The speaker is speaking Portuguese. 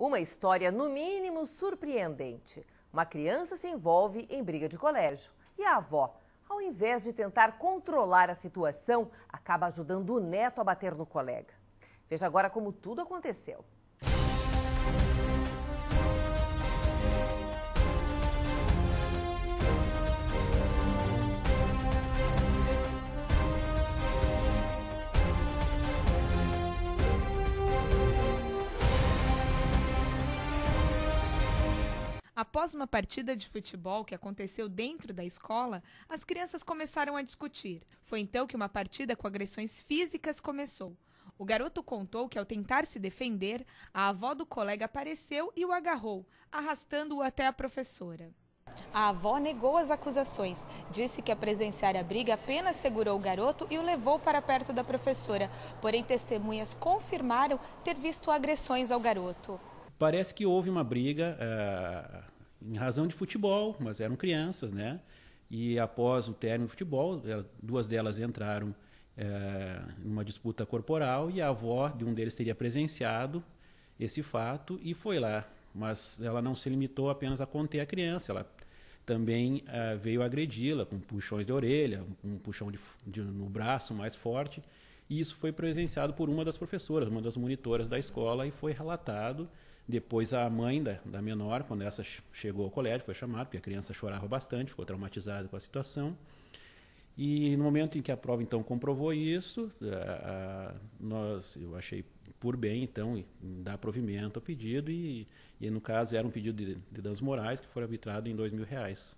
Uma história, no mínimo, surpreendente. Uma criança se envolve em briga de colégio e a avó, ao invés de tentar controlar a situação, acaba ajudando o neto a bater no colega. Veja agora como tudo aconteceu. Após uma partida de futebol que aconteceu dentro da escola, as crianças começaram a discutir. Foi então que uma partida com agressões físicas começou. O garoto contou que, ao tentar se defender, a avó do colega apareceu e o agarrou, arrastando-o até a professora. A avó negou as acusações, disse que a presenciar a briga apenas segurou o garoto e o levou para perto da professora, porém testemunhas confirmaram ter visto agressões ao garoto. Parece que houve uma briga eh, em razão de futebol, mas eram crianças, né? E após o término do futebol, eh, duas delas entraram uh, numa disputa corporal e a avó de um deles teria presenciado esse fato e foi lá. Mas ela não se limitou apenas a conter a criança, ela também veio agredi-la com puxões de orelha, um puxão de, de, no braço mais forte. E isso foi presenciado por uma das professoras, uma das monitoras da escola, e foi relatado. Depois, a mãe da, da menor, quando essa chegou ao colégio, foi chamada, porque a criança chorava bastante, ficou traumatizada com a situação. E no momento em que a prova então comprovou isso, a, a, nós eu achei por bem então dar provimento ao pedido e, e no caso era um pedido de, de danos morais que foi arbitrado em dois mil reais.